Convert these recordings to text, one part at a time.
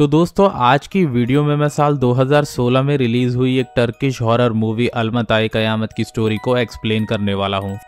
तो दोस्तों आज की वीडियो में मैं साल 2016 में रिलीज हुई एक टर्किश हॉरर मूवी आई कयामत की स्टोरी को एक्सप्लेन करने वाला हूँ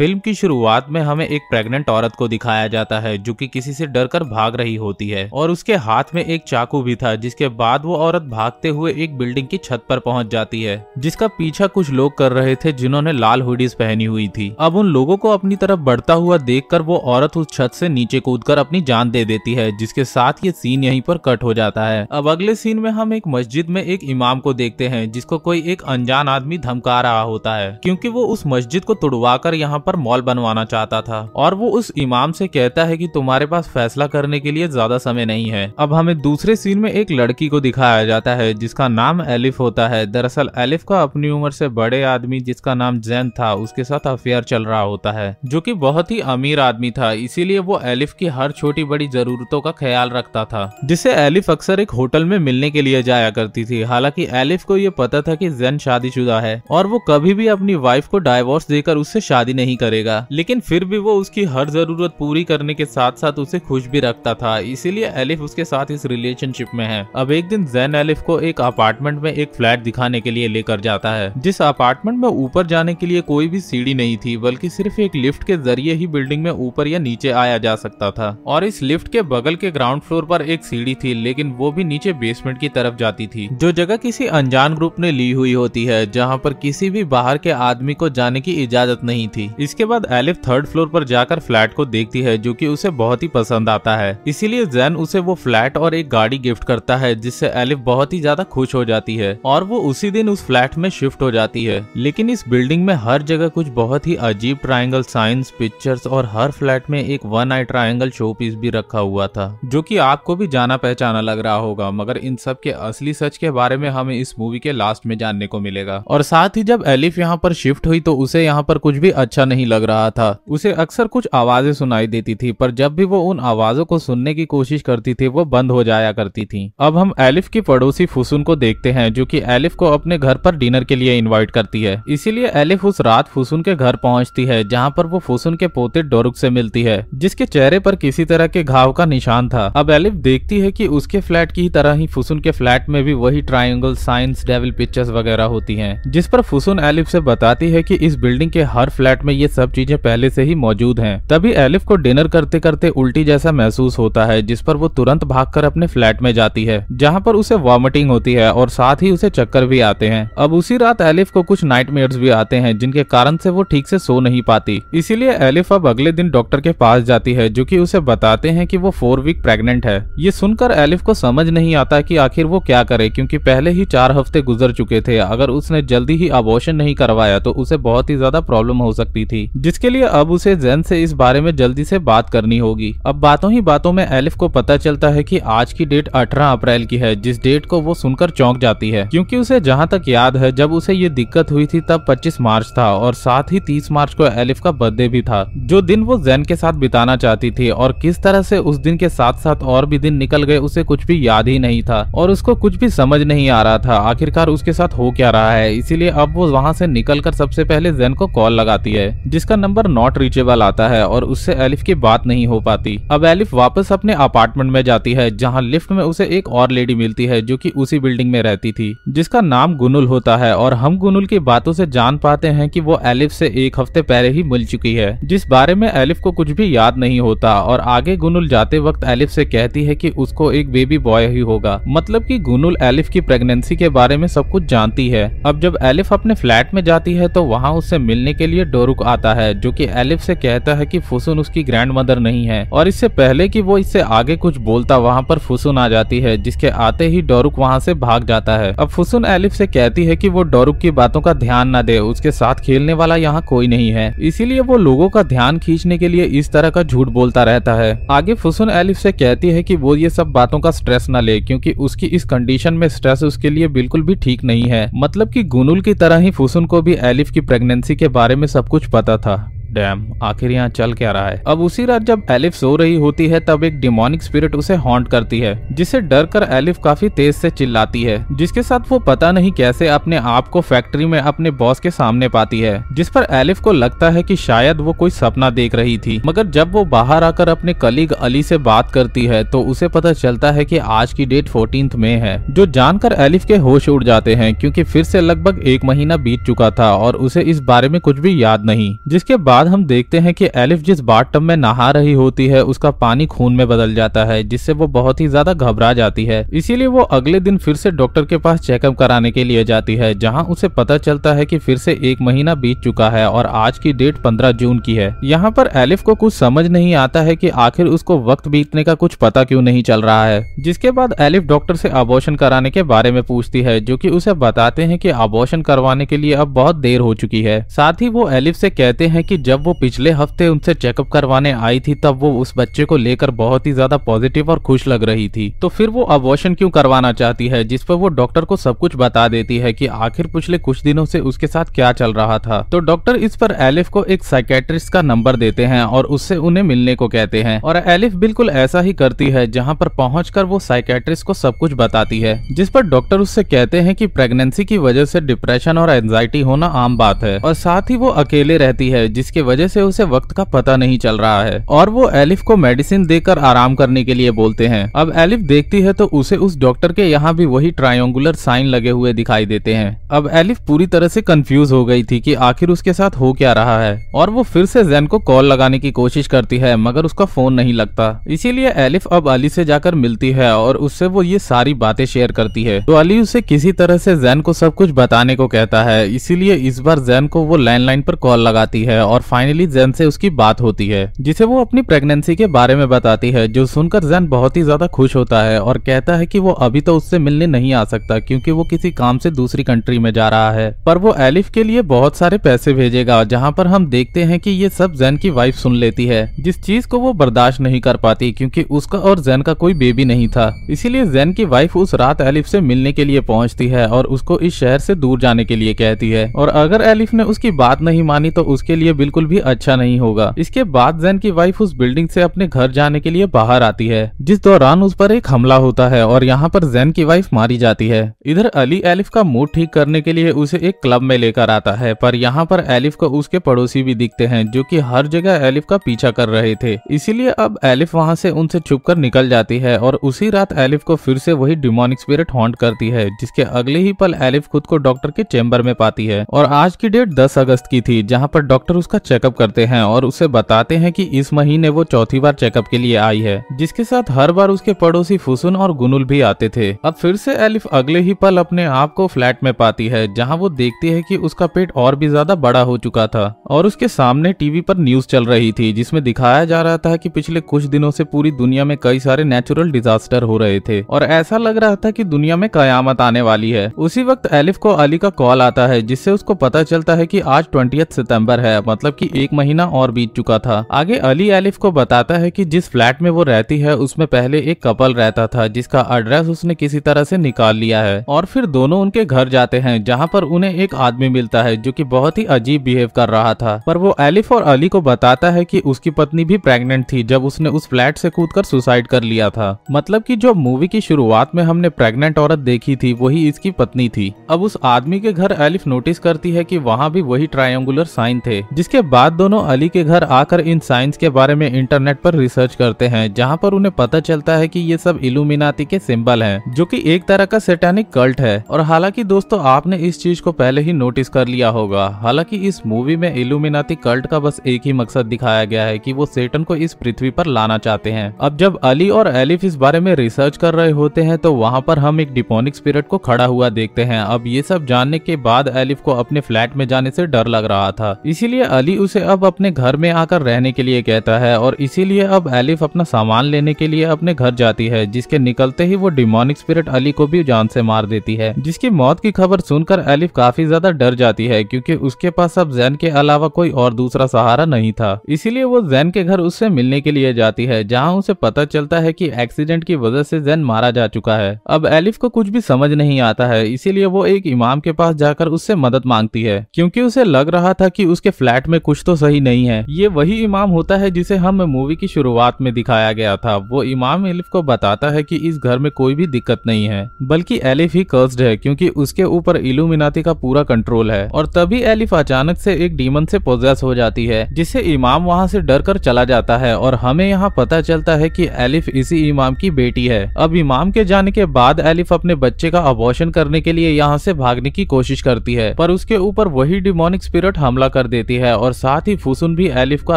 फिल्म की शुरुआत में हमें एक प्रेग्नेंट औरत को दिखाया जाता है जो कि किसी से डरकर भाग रही होती है और उसके हाथ में एक चाकू भी था जिसके बाद वो औरत भागते हुए एक बिल्डिंग की छत पर पहुंच जाती है जिसका पीछा कुछ लोग कर रहे थे जिन्होंने लाल हुडीज पहनी हुई थी अब उन लोगों को अपनी तरफ बढ़ता हुआ देख वो औरत उस छत से नीचे कूद अपनी जान दे देती है जिसके साथ ये सीन यही पर कट हो जाता है अब अगले सीन में हम एक मस्जिद में एक इमाम को देखते हैं जिसको कोई एक अनजान आदमी धमका रहा होता है क्यूँकी वो उस मस्जिद को तुड़वा कर यहाँ पर पर मॉल बनवाना चाहता था और वो उस इमाम से कहता है कि तुम्हारे पास फैसला करने के लिए ज्यादा समय नहीं है अब हमें दूसरे सीन में एक लड़की को दिखाया जाता है जिसका नाम एलिफ होता है दरअसल एलिफ का अपनी उम्र से बड़े आदमी जिसका नाम जैन था उसके साथ अफेयर चल रहा होता है जो की बहुत ही अमीर आदमी था इसीलिए वो एलिफ की हर छोटी बड़ी जरूरतों का ख्याल रखता था जिसे एलिफ अक्सर एक होटल में मिलने के लिए जाया करती थी हालांकि एलिफ को ये पता था कि जैन शादीशुदा है और वो कभी भी अपनी वाइफ को डाइवोर्स देकर उससे शादी नहीं करेगा लेकिन फिर भी वो उसकी हर जरूरत पूरी करने के साथ साथ उसे खुश भी रखता था इसीलिए एलिफ उसके साथ इस रिलेशनशिप में है अब एक दिन जैन एलिफ को एक अपार्टमेंट में एक फ्लैट दिखाने के लिए लेकर जाता है जिस अपार्टमेंट में ऊपर जाने के लिए कोई भी सीढ़ी नहीं थी बल्कि सिर्फ एक लिफ्ट के जरिए ही बिल्डिंग में ऊपर या नीचे आया जा सकता था और इस लिफ्ट के बगल के ग्राउंड फ्लोर पर एक सीढ़ी थी लेकिन वो भी नीचे बेसमेंट की तरफ जाती थी जो जगह किसी अनजान ग्रुप ने ली हुई होती है जहाँ पर किसी भी बाहर के आदमी को जाने की इजाजत नहीं थी इसके बाद एलिफ थर्ड फ्लोर पर जाकर फ्लैट को देखती है जो कि उसे बहुत ही पसंद आता है इसीलिए जैन उसे वो फ्लैट और एक गाड़ी गिफ्ट करता है जिससे एलिफ बहुत ही ज्यादा खुश हो जाती है और वो उसी दिन उस फ्लैट में शिफ्ट हो जाती है लेकिन इस बिल्डिंग में हर जगह कुछ बहुत ही अजीब ट्राइंगल साइंस पिक्चर्स और हर फ्लैट में एक one eye triangle show piece भी रखा हुआ था जो की आपको भी जाना पहचाना लग रहा होगा मगर इन सब के असली सच के बारे में हमें इस मूवी के लास्ट में जानने को मिलेगा और साथ ही जब एलिफ यहाँ पर शिफ्ट हुई तो उसे यहाँ पर कुछ भी अच्छा नहीं लग रहा था उसे अक्सर कुछ आवाजें सुनाई देती थी पर जब भी वो उन आवाजों को सुनने की कोशिश करती थी वो बंद हो जाया करती थी अब हम एलिफ की पड़ोसी फुसुन को देखते हैं जो की एलिफ को अपने घर पर डिनर के लिए इन्वाइट करती है इसीलिए एलिफ उस रात फुसुन के घर पहुंचती है जहाँ पर वो फुसुन के पोते डोरुक से मिलती है जिसके चेहरे पर किसी तरह के घाव का निशान था अब एलिफ देखती है कि उसके फ्लैट की तरह ही फुसुन के फ्लैट में भी वही ट्राइंगल साइंस डेविल पिक्चर्स वगैरह होती है जिस पर फुसुन एलिफ से बताती है की इस बिल्डिंग के हर फ्लैट में ये सब चीजें पहले से ही मौजूद हैं तभी एलिफ को डिनर करते करते उल्टी जैसा महसूस होता है जिस पर वो तुरंत भागकर अपने फ्लैट में जाती है जहाँ पर उसे वॉमिटिंग होती है और साथ ही उसे चक्कर भी आते हैं अब उसी रात एलिफ को कुछ नाइट भी आते हैं जिनके कारण से वो ठीक से सो नहीं पाती इसीलिए एलिफ अब अगले दिन डॉक्टर के पास जाती है जो की उसे बताते हैं की वो फोर वीक प्रेगनेंट है ये सुनकर एलिफ को समझ नहीं आता की आखिर वो क्या करे क्यूँकी पहले ही चार हफ्ते गुजर चुके थे अगर उसने जल्दी ही अबोशन नहीं करवाया तो उसे बहुत ही ज्यादा प्रॉब्लम हो सकती थी जिसके लिए अब उसे जैन से इस बारे में जल्दी से बात करनी होगी अब बातों ही बातों में एलिफ को पता चलता है कि आज की डेट 18 अप्रैल की है जिस डेट को वो सुनकर चौंक जाती है क्योंकि उसे जहाँ तक याद है जब उसे ये दिक्कत हुई थी तब 25 मार्च था और साथ ही 30 मार्च को एलिफ का बर्थडे भी था जो दिन वो जैन के साथ बिताना चाहती थी और किस तरह से उस दिन के साथ साथ और भी दिन निकल गए उसे कुछ भी याद ही नहीं था और उसको कुछ भी समझ नहीं आ रहा था आखिरकार उसके साथ हो क्या रहा है इसीलिए अब वो वहाँ से निकल सबसे पहले जैन को कॉल लगाती है जिसका नंबर नॉट रीचेबल आता है और उससे एलिफ की बात नहीं हो पाती अब एलिफ वापस अपने अपार्टमेंट में जाती है जहाँ लिफ्ट में उसे एक और लेडी मिलती है जो की उसी बिल्डिंग में रहती थी जिसका नाम गुनुल होता है और हम गुनुल की बातों से जान पाते हैं की वो एलिफ से एक हफ्ते पहले ही मिल चुकी है जिस बारे में एलिफ को कुछ भी याद नहीं होता और आगे गुनुल जाते वक्त एलिफ से कहती है कि उसको एक बेबी बॉय ही होगा मतलब कि गुनुल एलिफ की प्रेगनेंसी के बारे में सब कुछ जानती है अब जब एलिफ अपने फ्लैट में जाती है तो वहाँ उससे मिलने के लिए डोरुक आता है जो कि एलिफ से कहता है कि फुसुन उसकी ग्रैंड मदर नहीं है और इससे पहले कि वो इससे आगे कुछ बोलता वहाँ पर फुसुन आ जाती है जिसके आते ही डोरुक वहाँ से भाग जाता है अब फुसुन एलिफ से कहती है कि वो डोरुक की बातों का ध्यान न दे उसके साथ खेलने वाला यहाँ कोई नहीं है इसीलिए वो लोगों का ध्यान खींचने के लिए इस तरह का झूठ बोलता रहता है आगे फुसुन एलिफ से कहती है की वो ये सब बातों का स्ट्रेस न ले क्यूँकी उसकी इस कंडीशन में स्ट्रेस उसके लिए बिल्कुल भी ठीक नहीं है मतलब की गुनुल की तरह ही फुसुन को भी एलिफ की प्रेगनेंसी के बारे में सब कुछ पता था डैम आखिर यहाँ चल क्या रहा है अब उसी रात जब एलिफ सो रही होती है तब एक डिमोनिक स्पिरिट उसे हॉन्ट करती है जिसे डर कर एलिफ काफी तेज से चिल्लाती है जिसके साथ वो पता नहीं कैसे अपने आप को फैक्ट्री में अपने बॉस के सामने पाती है जिस पर एलिफ को लगता है की शायद वो कोई सपना देख रही थी मगर जब वो बाहर आकर अपने कलीग अली से बात करती है तो उसे पता चलता है की आज की डेट फोर्टीन में है जो जानकर एलिफ के होश उड़ जाते हैं क्यूँकी फिर से लगभग एक महीना बीत चुका था और उसे इस बारे में कुछ भी याद नहीं जिसके बाद बाद हम देखते हैं कि एलिफ जिस बाट में नहा रही होती है उसका पानी खून में बदल जाता है जिससे वो बहुत ही ज्यादा घबरा जाती है इसीलिए वो अगले दिन फिर से डॉक्टर के पास चेकअप कराने के लिए जाती है जहाँ उसे पता चलता है की फिर से एक महीना बीत चुका है और आज की डेट पंद्रह जून की है यहाँ पर एलिफ को कुछ समझ नहीं आता है की आखिर उसको वक्त बीतने का कुछ पता क्यूँ नहीं चल रहा है जिसके बाद एलिफ डॉक्टर से अबॉर्शन कराने के बारे में पूछती है जो की उसे बताते हैं की अबोशन करवाने के लिए अब बहुत देर हो चुकी है साथ ही वो एलिफ से कहते हैं की जब वो पिछले हफ्ते उनसे चेकअप करवाने आई थी तब वो उस बच्चे को लेकर बहुत ही ज्यादा पॉजिटिव और खुश लग रही थी तो फिर वो अबॉर्शन क्यों करवाना चाहती है जिस पर वो डॉक्टर को सब कुछ बता देती है कि आखिर पिछले कुछ दिनों से उसके साथ क्या चल रहा था तो डॉक्टर इस पर एलिफ को एक साइकेट्रिस्ट का नंबर देते हैं और उससे उन्हें मिलने को कहते हैं और एलिफ बिल्कुल ऐसा ही करती है जहाँ पर पहुँच वो साइकेट्रिस्ट को सब कुछ बताती है जिस पर डॉक्टर उससे कहते हैं की प्रेगनेंसी की वजह से डिप्रेशन और एंजाइटी होना आम बात है और साथ ही वो अकेले रहती है जिसके जिसकी वजह से उसे वक्त का पता नहीं चल रहा है और वो एलिफ को मेडिसिन देकर आराम करने के लिए बोलते हैं अब एलिफ देखती है तो उसे उस डॉक्टर के यहाँ भी वही ट्रायंगुलर साइन लगे हुए दिखाई देते हैं अब एलिफ पूरी तरह से कंफ्यूज हो गई थी कि आखिर उसके साथ हो क्या रहा है और वो फिर से जैन को कॉल लगाने की कोशिश करती है मगर उसका फोन नहीं लगता इसीलिए एलिफ अब अली से जाकर मिलती है और उससे वो ये सारी बातें शेयर करती है तो अली उसे किसी तरह से जैन को सब कुछ बताने को कहता है इसीलिए इस बार जैन को वो लैंडलाइन पर कॉल लगाती है और फाइनली जैन से उसकी बात होती है जिसे वो अपनी प्रेगनेंसी के बारे में बताती है जो सुनकर जैन बहुत ही ज्यादा खुश होता है और कहता है कि वो अभी तो उससे मिलने नहीं आ सकता क्योंकि वो किसी काम से दूसरी कंट्री में जा रहा है पर वो एलिफ के लिए बहुत सारे पैसे भेजेगा जहाँ पर हम देखते हैं की ये सब जैन की वाइफ सुन लेती है जिस चीज को वो बर्दाश्त नहीं कर पाती क्यूँकी उसका और जैन का कोई बेबी नहीं था इसीलिए जैन की वाइफ उस रात एलिफ से मिलने के लिए पहुँचती है और उसको इस शहर से दूर जाने के लिए कहती है और अगर एलिफ ने उसकी बात नहीं मानी तो उसके लिए बिल्कुल बिल्कुल भी अच्छा नहीं होगा इसके बाद जैन की वाइफ उस बिल्डिंग से अपने घर जाने के लिए बाहर आती है जिस दौरान उस पर एक हमला होता है और यहाँ पर जैन की वाइफ मारी जाती है इधर अली एलिफ का मूड ठीक करने के लिए उसे एक क्लब में लेकर आता है पर यहाँ पर एलिफ को उसके पड़ोसी भी दिखते हैं जो की हर जगह एलिफ का पीछा कर रहे थे इसीलिए अब एलिफ वहाँ से उनसे छुप कर निकल जाती है और उसी रात एलिफ को फिर से वही डिमोनिक स्पिरिट हॉन्ट करती है जिसके अगले ही पल एलिफ खुद को डॉक्टर के चेम्बर में पाती है और आज की डेट 10 अगस्त की थी जहां पर डॉक्टर उसका चेकअप करते हैं और उसे बताते हैं कि इस महीने वो चौथी बार चेकअप के लिए आई है जिसके साथ हर बार उसके पड़ोसी फुसुन और गुनुल भी आते थे अब फिर से एलिफ अगले ही पल अपने आप को फ्लैट में पाती है जहाँ वो देखती है की उसका पेट और भी ज्यादा बड़ा हो चुका था और उसके सामने टीवी पर न्यूज चल रही थी जिसमे दिखाया जा रहा था की पिछले कुछ दिनों से पूरी दुनिया में कई सारे नेचुरल डिजास्टर हो रहे थे और ऐसा लग रहा था की दुनिया में कयामत आने वाली है उसी वक्त एलिफ को अली का कॉल आता है जिससे उसको पता चलता है की आज ट्वेंटी सितम्बर है मतलब मतलब कि एक महीना और बीत चुका था आगे अली एलिफ को बताता है कि जिस फ्लैट में वो रहती है उसमें पहले एक कपल रहता था जिसका एड्रेस उसने किसी तरह से निकाल लिया है और फिर दोनों उनके घर जाते हैं जहाँ पर उन्हें एक आदमी मिलता है जो की बहुत ही अजीब बिहेव कर रहा था पर वो एलिफ और अली को बताता है की उसकी पत्नी भी प्रेगनेंट थी जब उसने उस फ्लैट से कूद सुसाइड कर लिया था मतलब की जो मूवी की शुरुआत में हमने प्रेगनेंट औरत देखी थी वही इसकी पत्नी थी अब उस आदमी के घर एलिफ नोटिस करती है की वहाँ भी वही ट्रायंगुलर साइन थे जिसके इसके बाद दोनों अली के घर आकर इन साइंस के बारे में इंटरनेट पर रिसर्च करते हैं जहाँ पर उन्हें पता चलता है कि ये सब इलुमिनाती के सिंबल हैं जो कि एक तरह का सेटेनिक कल्ट है और हालांकि दोस्तों आपने इस चीज को पहले ही नोटिस कर लिया होगा हालांकि इस मूवी में इलुमिनाती कल्ट का बस एक ही मकसद दिखाया गया है की वो सेटन को इस पृथ्वी पर लाना चाहते हैं अब जब अली और एलिफ इस बारे में रिसर्च कर रहे होते हैं तो वहाँ पर हम एक डिपोनिक स्पिरिट को खड़ा हुआ देखते हैं अब ये सब जानने के बाद एलिफ को अपने फ्लैट में जाने से डर लग रहा था इसीलिए अली एडी उसे अब अपने घर में आकर रहने के लिए कहता है और इसीलिए अब एलिफ अपना सामान लेने के लिए अपने घर जाती है जिसके निकलते ही वो डिमोनिक स्पिरिट अली को भी जान से मार देती है जिसकी मौत की खबर सुनकर एलिफ काफी ज्यादा डर जाती है क्योंकि उसके पास अब जैन के अलावा कोई और दूसरा सहारा नहीं था इसीलिए वो जैन के घर उससे मिलने के लिए जाती है जहाँ उसे पता चलता है की एक्सीडेंट की वजह से जैन मारा जा चुका है अब एलिफ को कुछ भी समझ नहीं आता है इसीलिए वो एक इमाम के पास जाकर उससे मदद मांगती है क्योंकि उसे लग रहा था की उसके फ्लैट में में कुछ तो सही नहीं है ये वही इमाम होता है जिसे हम मूवी की शुरुआत में दिखाया गया था वो इमाम एलिफ को बताता है कि इस घर में कोई भी दिक्कत नहीं है बल्कि एलिफ ही कर्स्ड है क्योंकि उसके ऊपर इलुमिनाती का पूरा कंट्रोल है और तभी एलिफ अचानक से एक डीमन से पोजेस हो जाती है जिससे इमाम वहाँ से डर कर चला जाता है और हमें यहाँ पता चलता है कि एलिफ इसी इमाम की बेटी है अब इमाम के जाने के बाद एलिफ अपने बच्चे का अबॉर्शन करने के लिए यहाँ से भागने की कोशिश करती है पर उसके ऊपर वही डिमोनिक स्पिरिट हमला कर देती है और और साथ ही फुसुन भी एलिफ का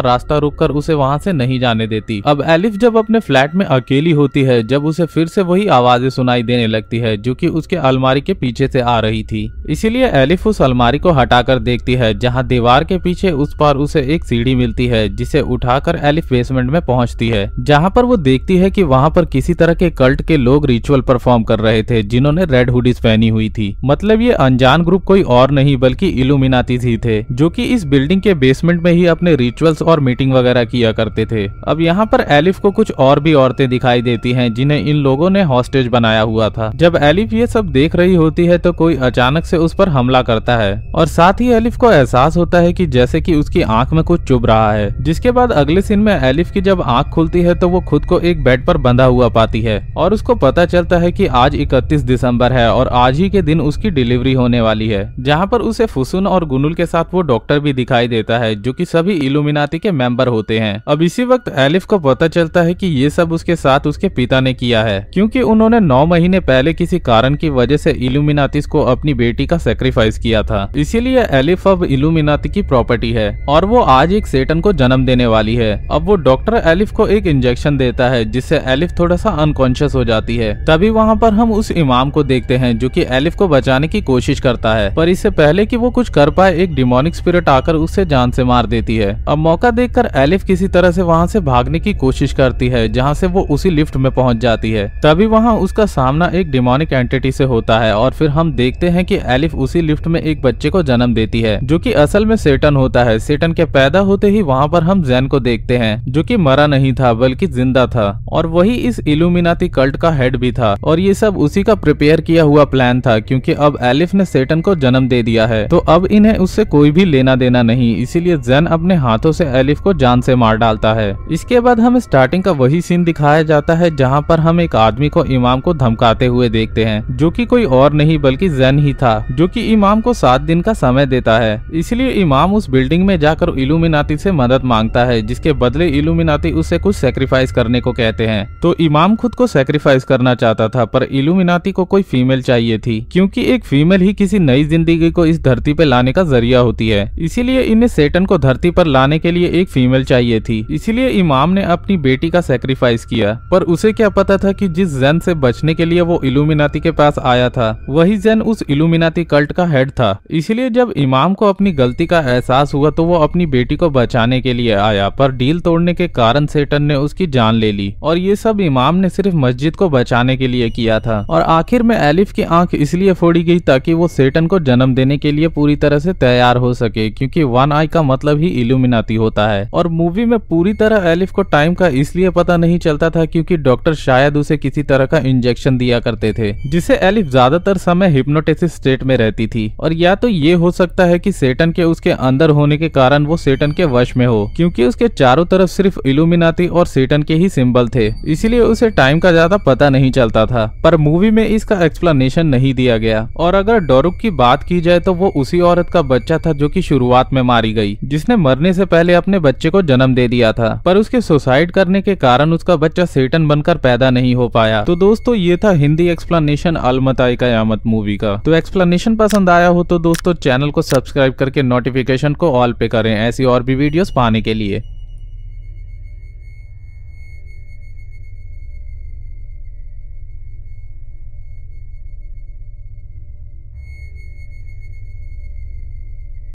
रास्ता रोक उसे वहाँ से नहीं जाने देती अब एलिफ जब अपने फ्लैट में अकेली होती है जब उसे फिर से वही आवाजें सुनाई देने लगती है जो की उसके अलमारी के पीछे से आ रही थी इसीलिए एलिफ उस अलमारी को हटाकर देखती है जहाँ दीवार के पीछे उस पर उसे एक सीढ़ी मिलती है जिसे उठाकर एलिफ बेसमेंट में पहुँचती है जहाँ पर वो देखती है की वहाँ पर किसी तरह के कल्ट के लोग रिचुअल परफॉर्म कर रहे थे जिन्होंने रेड हुडीज पहनी हुई थी मतलब ये अनजान ग्रुप कोई और नहीं बल्कि इलुमिनाती ही थे जो कि इस बिल्डिंग के बेसमेंट में ही अपने रिचुअल्स और मीटिंग वगैरह किया करते थे अब यहाँ पर एलिफ को कुछ और भी औरतें दिखाई देती हैं जिन्हें इन लोगों ने हॉस्टेज बनाया हुआ था जब एलिफ ये सब देख रही होती है तो कोई अचानक से उस पर हमला करता है और साथ ही एलिफ को एहसास होता है की जैसे की उसकी आँख में कुछ चुभ रहा है जिसके बाद अगले सीन में एलिफ की जब आँख खुलती है तो वो खुद को एक बेड पर बंधा हुआ पाती है और उसको पता चलता है की आज इकतीस दिसम्बर है और आज ही के दिन उसकी डिलीवरी होने वाली है जहाँ पर उसे फुसुन और गुनुल के साथ वो डॉक्टर भी दिखाई देता होता है जो कि सभी इलुमिनाती के मेंबर होते हैं अब इसी वक्त एलिफ को पता चलता है कि ये सब उसके साथ उसके पिता ने किया है क्योंकि उन्होंने नौ महीने पहले किसी कारण की वजह से इलुमिनातिस को अपनी बेटी का सेक्रीफाइस किया था इसीलिए एलिफ अब इलुमिनाती की प्रॉपर्टी है और वो आज एक सेटन को जन्म देने वाली है अब वो डॉक्टर एलिफ को एक इंजेक्शन देता है जिससे एलिफ थोड़ा सा अनकॉन्शियस हो जाती है तभी वहाँ पर हम उस इमाम को देखते हैं जो की एलिफ को बचाने की कोशिश करता है पर इससे पहले की वो कुछ कर पाए एक डिमोनिक स्पिरिट आकर उससे जान निशान से मार देती है अब मौका देखकर एलिफ किसी तरह से वहाँ से भागने की कोशिश करती है जहाँ से वो उसी लिफ्ट में पहुँच जाती है तभी वहाँ उसका सामना एक डिमोनिक एंटिटी से होता है और फिर हम देखते हैं कि एलिफ उसी लिफ्ट में एक बच्चे को जन्म देती है जो कि असल में सेटन होता है सेटन के पैदा होते ही वहाँ पर हम जैन को देखते हैं जो कि मरा नहीं था बल्कि जिंदा था और वही इस इलुमिनाती कल्ट का हेड भी था और ये सब उसी का प्रिपेयर किया हुआ प्लान था क्योंकि अब एलिफ ने सेटन को जन्म दे दिया है तो अब इन्हें उससे कोई भी लेना देना नहीं इसीलिए जैन अपने हाथों से एलिफ को जान से मार डालता है इसके बाद हमें स्टार्टिंग का वही सीन दिखाया जाता है जहाँ पर हम एक आदमी को इमाम को धमकाते हुए देखते हैं जो की कोई और नहीं बल्कि जैन ही था जो की इमाम को सात दिन का समय देता है इसलिए इमाम उस बिल्डिंग में जाकर इलुमिनाती से मदद मांगता है जिसके बदले इलुमिनाती उसे कुछ सेक्रीफाइस करने को कहते हैं तो इमाम खुद को सेक्रीफाइस करना चाहता था पर इलुमिनाती को कोई फीमेल चाहिए थी क्योंकि एक फीमेल ही किसी नई जिंदगी को इस धरती पे लाने का जरिया होती है इसीलिए इन्हें सेटन को धरती पर लाने के लिए एक फीमेल चाहिए थी इसीलिए इमाम ने अपनी बेटी का सेक्रीफाइस किया पर उसे क्या पता था कि जिस जैन से बचने के लिए वो इलुमिनाती के पास आया था वही जैन उस इलुमिनाती कल्ट का हेड था इसीलिए जब इमाम को अपनी गलती का एहसास हुआ तो वो अपनी बेटी को बचाने के लिए आया पर डील तोड़ने के कारण सेटन ने उसकी जान ले ली और ये सब इमाम ने सिर्फ मस्जिद को बचाने के लिए किया था और आखिर में एलिफ की आंख इसलिए फोड़ी गई ताकि वो सेटन को जन्म देने के लिए पूरी तरह से तैयार हो सके क्योंकि वन आई आई का मतलब ही इल्यूमिनाती होता है और मूवी में पूरी तरह एलिफ को टाइम का इसलिए पता नहीं चलता था क्योंकि डॉक्टर शायद उसे किसी तरह का इंजेक्शन दिया करते थे जिसे एलिफ ज्यादातर समय हिप्नोटेसिस स्टेट में रहती थी और या तो ये हो सकता है की सेटन के उसके अंदर होने के कारण वो सेटन के वश में हो क्योंकि उसके चारों तरफ सिर्फ इल्यूमिनाती और सेटन के ही सिंबल थे इसीलिए उसे टाइम का ज्यादा पता नहीं चलता था पर मूवी में इसका एक्सप्लेनेशन नहीं दिया गया और अगर डोरुक की बात की जाए तो वो उसी औरत का बच्चा था जो की शुरुआत में मारी गई जिसने मरने से पहले अपने बच्चे को जन्म दे दिया था पर उसके सुसाइड करने के कारण उसका बच्चा सेटन बनकर पैदा नहीं हो पाया तो दोस्तों ये था हिंदी एक्सप्लेनेशन अलमताई कयामत मूवी का तो एक्सप्लेनेशन पसंद आया हो तो दोस्तों चैनल को सब्सक्राइब करके नोटिफिकेशन को ऑल पे करें ऐसी और भी वीडियोस पाने के लिए